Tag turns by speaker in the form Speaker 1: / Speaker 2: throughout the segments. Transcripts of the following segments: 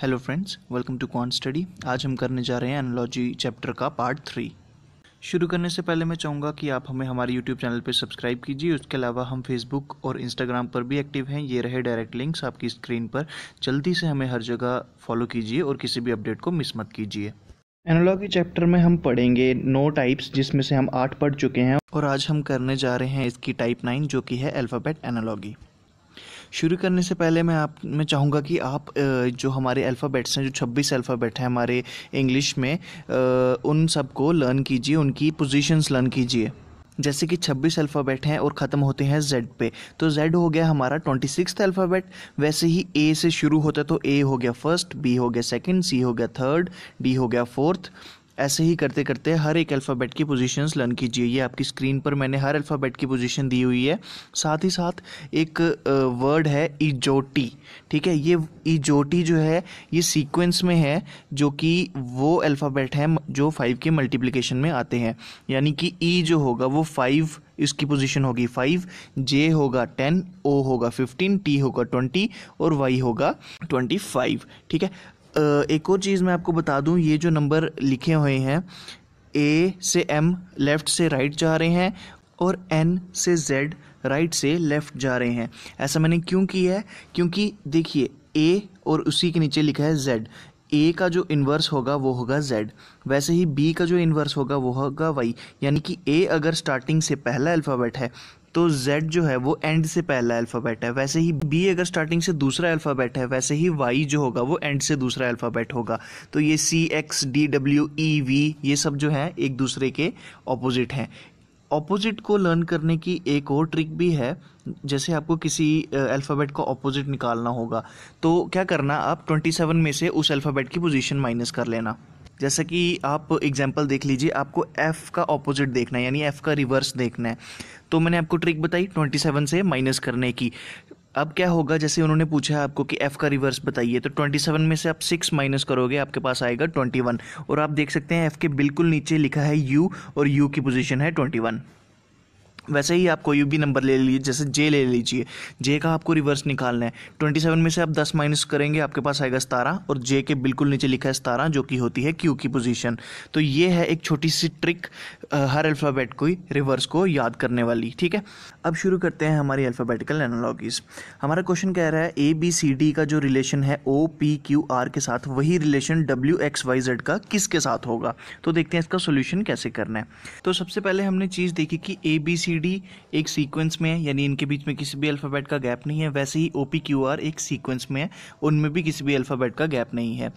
Speaker 1: hello friends welcome to Quan study आज हम करने जा रहे हैं एनोलॉजी चैप्टर का पार्ट थ्री शुरू करने से पहले मैं चाहूँगा कि आप हमें हमारे यूट्यूब चैनल पर सब्सक्राइब कीजिए उसके अलावा हम फेसबुक और इंस्टाग्राम पर भी एक्टिव हैं ये रहे डायरेक्ट लिंक्स आपकी स्क्रीन पर जल्दी से हमें हर जगह फॉलो कीजिए और किसी भी अपडेट को मिस मत कीजिए एनोलॉजी चैप्टर में हम पढ़ेंगे नो टाइप्स जिसमें से हम आठ पढ़ चुके हैं और आज हम करने जा रहे हैं इसकी टाइप नाइन जो कि है अल्फ़ाबेट एनोलॉगी शुरू करने से पहले मैं आप मैं चाहूँगा कि आप जो हमारे अल्फ़ाबेट्स हैं जो छब्बीस अल्फ़ाबेट हैं हमारे इंग्लिश में उन सबको लर्न कीजिए उनकी पोजीशंस लर्न कीजिए जैसे कि 26 अल्फ़ाबेट हैं और ख़त्म होते हैं Z पे तो Z हो गया हमारा ट्वेंटी सिक्स अल्फ़ाबेट वैसे ही A से शुरू होता है तो A हो गया फर्स्ट B हो गया सेकंड C हो गया थर्ड D हो गया फोर्थ ऐसे ही करते करते हर एक अल्फ़ाबेट की पोजीशंस लर्न कीजिए ये आपकी स्क्रीन पर मैंने हर अल्फ़ाबेट की पोजीशन दी हुई है साथ ही साथ एक वर्ड है इजोटी ठीक है ये इजोटी जो है ये सीक्वेंस में है जो कि वो अल्फ़ाबेट है जो फाइव के मल्टीप्लिकेशन में आते हैं यानी कि ई e जो होगा वो फाइव इसकी पोजीशन होगी फाइव जे होगा टेन ओ होगा फिफ्टीन टी होगा ट्वेंटी और वाई होगा ट्वेंटी फाइव ठीक है एक और चीज़ मैं आपको बता दूं ये जो नंबर लिखे हुए हैं ए से एम लेफ़्ट से राइट जा रहे हैं और एन से जेड राइट से लेफ़्ट जा रहे हैं ऐसा मैंने क्यों किया है क्योंकि देखिए ए और उसी के नीचे लिखा है जेड ए का जो इन्वर्स होगा वो होगा जेड वैसे ही बी का जो इन्वर्स होगा वो होगा वाई यानी कि ए अगर स्टार्टिंग से पहला अल्फ़ाबेट है तो Z जो है वो एंड से पहला अल्फ़ाबेट है वैसे ही B अगर स्टार्टिंग से दूसरा अल्फ़ाबेट है वैसे ही Y जो होगा वो एंड से दूसरा अल्फ़ाबेट होगा तो ये C X D W E V ये सब जो है एक दूसरे के ऑपोजिट हैं ऑपोजिट को लर्न करने की एक और ट्रिक भी है जैसे आपको किसी अल्फ़ाबेट का ऑपोजिट निकालना होगा तो क्या करना आप 27 में से उस अल्फ़ाबेट की पोजीशन माइनस कर लेना जैसा कि आप एग्जाम्पल देख लीजिए आपको एफ़ का ऑपोजिट देखना है यानी एफ़ का रिवर्स देखना है तो मैंने आपको ट्रिक बताई ट्वेंटी सेवन से माइनस करने की अब क्या होगा जैसे उन्होंने पूछा है आपको कि एफ़ का रिवर्स बताइए तो 27 में से आप 6 माइनस करोगे आपके पास आएगा 21 और आप देख सकते हैं एफ़ के बिल्कुल नीचे लिखा है यू और यू की पोजीशन है 21 वैसे ही आप कोई भी नंबर ले लीजिए जैसे जे ले लीजिए जे का आपको रिवर्स निकालना है ट्वेंटी सेवन में से आप दस माइनस करेंगे आपके पास आएगा सतारह और जे के बिल्कुल नीचे लिखा है सतारह जो कि होती है क्यू की पोजीशन तो ये है एक छोटी सी ट्रिक हर अल्फ़ाबेट को रिवर्स को याद करने वाली ठीक है अब शुरू करते हैं हमारी अल्फ़ाबेटिकल एनालॉगीज़ हमारा क्वेश्चन कह रहा है ए बी सी डी का जो रिलेशन है ओ पी क्यू आर के साथ वही relation W X Y Z का किसके साथ होगा तो देखते हैं इसका सोल्यूशन कैसे करना है तो सबसे पहले हमने चीज़ देखी कि ए बी सी डी एक सीक्वेंस में है यानी इनके बीच में किसी भी अल्फ़ाबेट का गैप नहीं है वैसे ही ओ पी क्यू आर एक सीक्वेंस में है उनमें भी किसी भी अल्फ़ाबेट का गैप नहीं है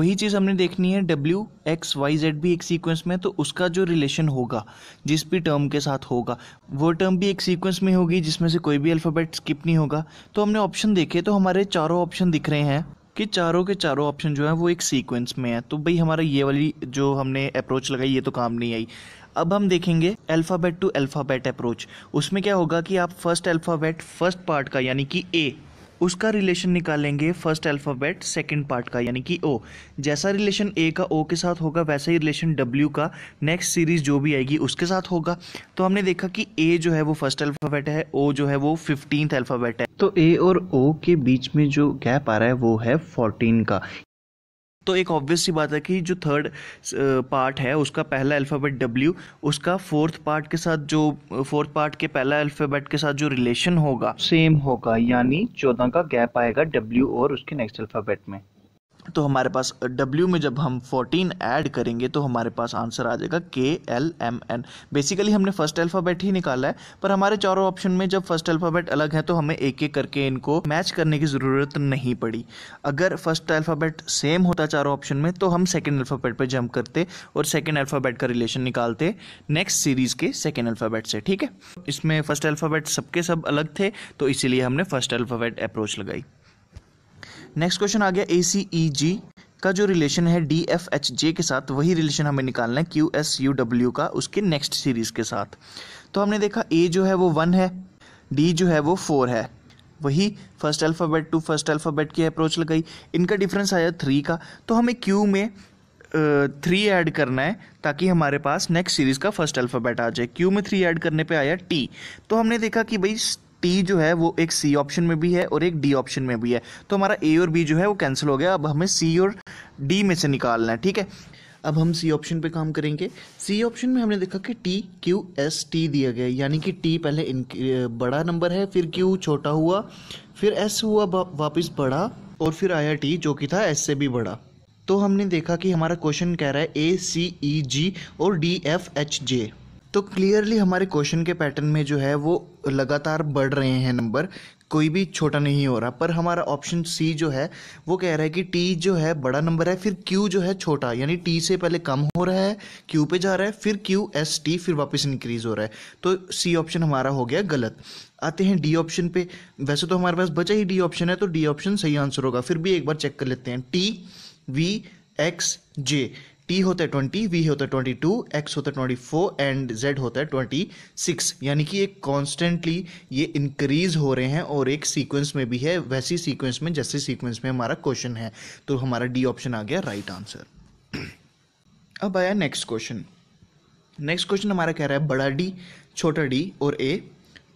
Speaker 1: वही चीज़ हमने देखनी है डब्ल्यू एक्स वाई जेड भी एक सीक्वेंस में है तो उसका जो रिलेशन होगा जिस भी टर्म के साथ होगा वो टर्म भी एक सीक्वेंस में होगी जिसमें से कोई भी अल्फ़ाबेट स्किप नहीं होगा तो हमने ऑप्शन देखे तो हमारे चारों ऑप्शन दिख रहे हैं कि चारों के चारों ऑप्शन जो है वो एक सीक्वेंस में है तो भाई हमारा ये वाली जो हमने अप्रोच लगाई ये तो काम नहीं आई अब हम देखेंगे अल्फ़ाबेट टू अल्फ़ाबेट अप्रोच उसमें क्या होगा कि आप फर्स्ट अल्फ़ाबेट फर्स्ट पार्ट का यानी कि ए उसका रिलेशन निकालेंगे फर्स्ट अल्फ़ाबेट सेकंड पार्ट का यानी कि ओ जैसा रिलेशन ए का ओ के साथ होगा वैसा ही रिलेशन डब्ल्यू का नेक्स्ट सीरीज़ जो भी आएगी उसके साथ होगा तो हमने देखा कि ए जो है वो फर्स्ट अल्फ़ाबेट है ओ जो है वो फिफ्टींथ अल्फ़ाबेट है तो ए और ओ के बीच में जो गैप आ रहा है वो है फोर्टीन का तो एक ऑब्वियस सी बात है कि जो थर्ड पार्ट uh, है उसका पहला अल्फ़ाबेट डब्ल्यू उसका फोर्थ पार्ट के साथ जो फोर्थ uh, पार्ट के पहला अल्फ़ाबेट के साथ जो रिलेशन होगा सेम होगा यानी चौदह का गैप आएगा डब्ल्यू और उसके नेक्स्ट अल्फ़ाबेट में तो हमारे पास W में जब हम 14 ऐड करेंगे तो हमारे पास आंसर आ जाएगा K L M N basically हमने फर्स्ट अल्फ़ाबेट ही निकाला है पर हमारे चारों ऑप्शन में जब फर्स्ट अल्फ़ाबेट अलग है तो हमें एक एक करके इनको मैच करने की ज़रूरत नहीं पड़ी अगर फर्स्ट अल्फ़ाबेट सेम होता चारों ऑप्शन में तो हम सेकेंड अल्फ़ाबेट पर जंप करते और सेकेंड अल्फ़ाबेट का रिलेशन निकालते नेक्स्ट सीरीज़ के सेकेंड अल्फ़ाबेट से ठीक है इसमें फर्स्ट अल्फ़ाबेट सबके सब अलग थे तो इसीलिए हमने फर्स्ट अल्फ़ाबेट अप्रोच लगाई नेक्स्ट क्वेश्चन आ गया ए सी ई जी का जो रिलेशन है डी एफ एच जे के साथ वही रिलेशन हमें निकालना है क्यू एस यू डब्ल्यू का उसके नेक्स्ट सीरीज के साथ तो हमने देखा ए जो है वो वन है डी जो है वो फोर है वही first alphabet to first alphabet की अप्रोच लगाई इनका डिफरेंस आया थ्री का तो हमें क्यू में थ्री ऐड करना है ताकि हमारे पास नेक्स्ट सीरीज़ का फर्स्ट अल्फ़ाबेट आ जाए क्यू में थ्री ऐड करने पे आया टी तो हमने देखा कि भाई टी जो है वो एक सी ऑप्शन में भी है और एक डी ऑप्शन में भी है तो हमारा ए और बी जो है वो कैंसिल हो गया अब हमें सी और डी में से निकालना है ठीक है अब हम सी ऑप्शन पे काम करेंगे सी ऑप्शन में हमने देखा कि टी क्यू एस टी दिया गया यानी कि टी पहले इन बड़ा नंबर है फिर क्यू छोटा हुआ फिर एस हुआ वापस बड़ा और फिर आया टी जो कि था एस से भी बड़ा तो हमने देखा कि हमारा क्वेश्चन कह रहा है ए सी ई जी और डी एफ एच जे तो क्लियरली हमारे क्वेश्चन के पैटर्न में जो है वो लगातार बढ़ रहे हैं नंबर कोई भी छोटा नहीं हो रहा पर हमारा ऑप्शन सी जो है वो कह रहा है कि टी जो है बड़ा नंबर है फिर क्यू जो है छोटा यानी टी से पहले कम हो रहा है क्यू पे जा रहा है फिर क्यू एस टी फिर वापस इंक्रीज हो रहा है तो सी ऑप्शन हमारा हो गया गलत आते हैं डी ऑप्शन पे वैसे तो हमारे पास बचा ही डी ऑप्शन है तो डी ऑप्शन सही आंसर होगा फिर भी एक बार चेक कर लेते हैं T V X J T होता है ट्वेंटी वी होता है ट्वेंटी टू एक्स होता है ट्वेंटी फोर एंड जेड होता है ट्वेंटी सिक्स यानी कि ये कॉन्स्टेंटली ये इंक्रीज हो रहे हैं और एक सीक्वेंस में भी है वैसी सीक्वेंस में जैसे सीक्वेंस में हमारा क्वेश्चन है तो हमारा डी ऑप्शन आ गया राइट right आंसर अब आया नेक्स्ट क्वेश्चन नेक्स्ट क्वेश्चन हमारा कह रहा है बड़ा डी छोटा डी और ए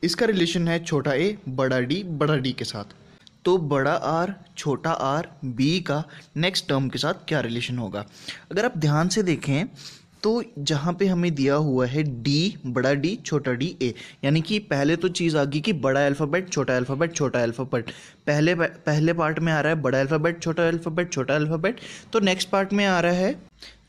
Speaker 1: इसका रिलेशन है छोटा ए बड़ा डी बड़ा डी के साथ तो बड़ा आर छोटा आर बी का नेक्स्ट टर्म के साथ क्या रिलेशन होगा अगर आप ध्यान से देखें तो जहाँ पे हमें दिया हुआ है डी बड़ा डी छोटा डी ए यानी कि पहले तो चीज़ आ गई कि बड़ा अल्फ़ाबेट छोटा अल्फ़ाबेट छोटा अल्फ़ाबेट पहले पहले पार्ट में आ रहा है बड़ा अल्फ़ाबेट छोटा अल्फ़ाबेट छोटा अल्फ़ाबेट तो नेक्स्ट पार्ट में आ रहा है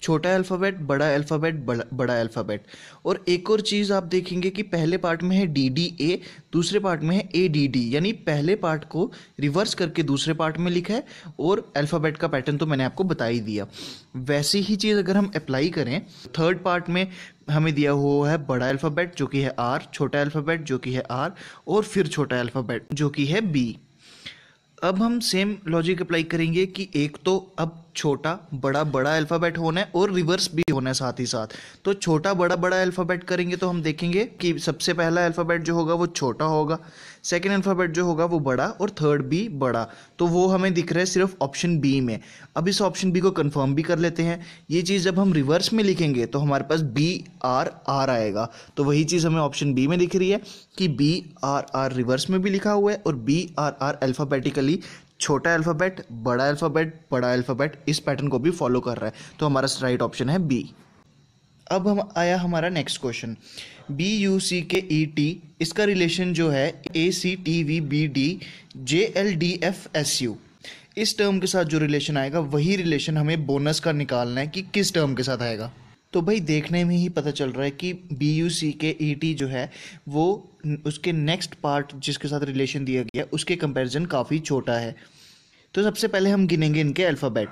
Speaker 1: छोटा अल्फ़ाबेट बड़ा अल्फ़ाबेट बड़ा बड़ा अल्फ़ाबेट और एक और चीज़ आप देखेंगे कि पहले पार्ट में है डी डी ए दूसरे पार्ट में है ए डी डी यानी पहले पार्ट को रिवर्स करके दूसरे पार्ट में लिखा है और अल्फ़ाबेट का पैटर्न तो मैंने आपको बता ही दिया वैसी ही चीज़ अगर हम अप्लाई करें थर्ड पार्ट में हमें दिया हुआ है बड़ा अल्फ़ाबेट जो कि है आर छोटा अल्फ़ाबेट जो कि है आर और फिर छोटा अल्फ़ाबेट जो कि है बी अब हम सेम लॉजिक अप्लाई करेंगे कि एक तो अब छोटा बड़ा बड़ा अल्फ़ाबेट होना है और रिवर्स भी होना है साथ ही साथ तो छोटा बड़ा बड़ा अल्फ़ाबेट करेंगे तो हम देखेंगे कि सबसे पहला अल्फ़ाबेट जो होगा वो छोटा होगा सेकेंड अल्फ़ाबेट जो होगा वो बड़ा और थर्ड भी बड़ा तो वो हमें दिख रहा है सिर्फ ऑप्शन बी में अब इस ऑप्शन बी को कन्फर्म भी कर लेते हैं ये चीज़ जब हम रिवर्स में लिखेंगे तो हमारे पास बी आर आर आएगा तो वही चीज़ हमें ऑप्शन बी में दिख रही है कि बी आर आर रिवर्स में भी लिखा हुआ है और बी आर आर अल्फ़ाबेटिकली छोटा अल्फ़ाबेट बड़ा अल्फ़ाबेट बड़ा अल्फ़ाबेट इस पैटर्न को भी फॉलो कर रहा है तो हमारा राइट ऑप्शन है बी अब हम आया हमारा next question B U C K E T इसका रिलेशन जो है A C T V B D J L D F S U इस टर्म के साथ जो रिलेशन आएगा वही रिलेशन हमें बोनस का निकालना है कि किस टर्म के साथ आएगा तो भाई देखने में ही पता चल रहा है कि B U C K E T जो है वो उसके नेक्स्ट पार्ट जिसके साथ रिलेशन दिया गया उसके कंपैरिजन काफ़ी छोटा है तो सबसे पहले हम गिनेंगे इनके अल्फ़ाबेट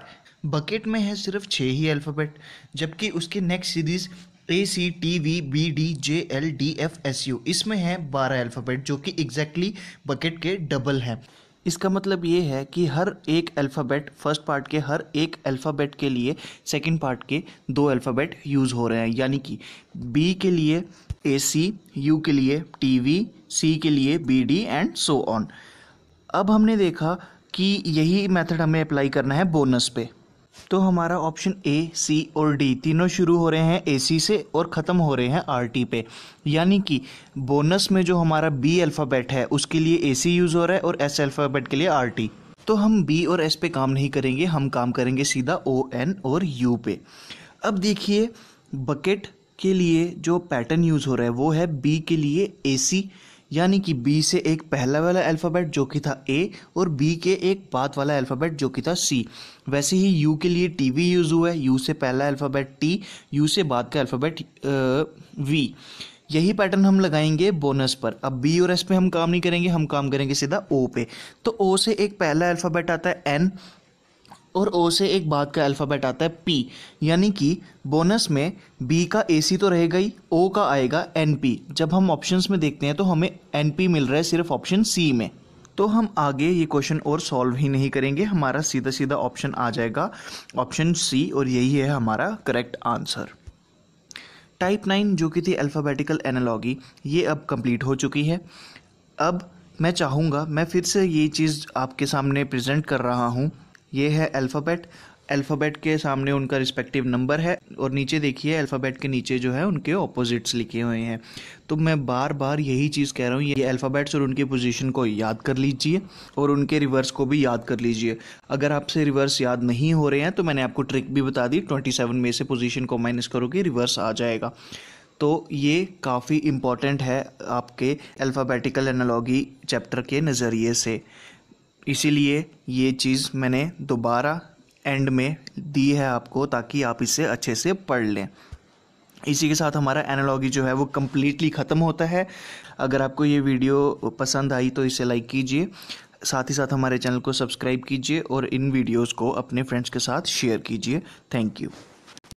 Speaker 1: बकेट में है सिर्फ छः ही अल्फ़ाबेट जबकि उसके next series A C T V B D J L D F S U इसमें है बारह अल्फ़ाबेट जो कि एग्जैक्टली exactly बकेट के डबल हैं इसका मतलब ये है कि हर एक अल्फ़ाबेट फर्स्ट पार्ट के हर एक अल्फ़ाबेट के लिए सेकंड पार्ट के दो अल्फ़ाबेट यूज़ हो रहे हैं यानी कि बी के लिए ए सी यू के लिए टी वी सी के लिए B D and so on अब हमने देखा कि यही मेथड हमें अप्लाई करना है बोनस पे तो हमारा ऑप्शन ए सी और डी तीनों शुरू हो रहे हैं ए सी से और ख़त्म हो रहे हैं आर टी पे यानी कि बोनस में जो हमारा बी अल्फ़ाबेट है उसके लिए ए सी यूज़ हो रहा है और एस अल्फ़ाबेट के लिए आर टी तो हम बी और एस पे काम नहीं करेंगे हम काम करेंगे सीधा ओ एन और यू पे अब देखिए बकेट के लिए जो पैटर्न यूज़ हो रहा है वो है बी के लिए ए सी यानी कि बी से एक पहला वाला अल्फ़ाबेट जो कि था ए और बी के एक बाद वाला अल्फ़ाबेट जो कि था सी वैसे ही यू के लिए टी वी यूज़ हुआ है यू से पहला अल्फ़ाबेट टी यू से बाद का अल्फ़ाबेट वी यही पैटर्न हम लगाएंगे बोनस पर अब बी और एस पे हम काम नहीं करेंगे हम काम करेंगे सीधा ओ पे तो ओ से एक पहला अल्फ़ाबेट आता है एन और ओ से एक बात का अल्फ़ाबेट आता है पी यानी कि बोनस में बी का ए सी तो रहेगा ही ओ का आएगा एन पी जब हम ऑप्शंस में देखते हैं तो हमें एन पी मिल रहा है सिर्फ ऑप्शन सी में तो हम आगे ये क्वेश्चन और सॉल्व ही नहीं करेंगे हमारा सीधा सीधा ऑप्शन आ जाएगा ऑप्शन सी और यही है हमारा करेक्ट आंसर टाइप नाइन जो कि थी अल्फ़ाबेटिकल एनालॉगी ये अब कंप्लीट हो चुकी है अब मैं चाहूँगा मैं फिर से ये चीज़ आपके सामने प्रेजेंट कर रहा हूँ ये है अल्फ़ाबेट अल्फ़ाबेट के सामने उनका रिस्पेक्टिव नंबर है और नीचे देखिए अल्फ़ाबेट के नीचे जो है उनके ऑपोजिट्स लिखे हुए हैं तो मैं बार बार यही चीज़ कह रहा हूँ ये अल्फ़ाबेट्स और उनकी पोजीशन को याद कर लीजिए और उनके रिवर्स को भी याद कर लीजिए अगर आपसे रिवर्स याद नहीं हो रहे हैं तो मैंने आपको ट्रिक भी बता दी ट्वेंटी सेवन में से पोजिशन को माइनस करोगे रिवर्स आ जाएगा तो ये काफ़ी इम्पॉर्टेंट है आपके अल्फ़ाबेटिकल एनालॉगी चैप्टर के नज़रिए से इसीलिए ये चीज़ मैंने दोबारा एंड में दी है आपको ताकि आप इसे अच्छे से पढ़ लें इसी के साथ हमारा एनालॉगी जो है वो कम्प्लीटली ख़त्म होता है अगर आपको ये वीडियो पसंद आई तो इसे लाइक कीजिए साथ ही साथ हमारे चैनल को सब्सक्राइब कीजिए और इन वीडियोस को अपने फ्रेंड्स के साथ शेयर कीजिए थैंक यू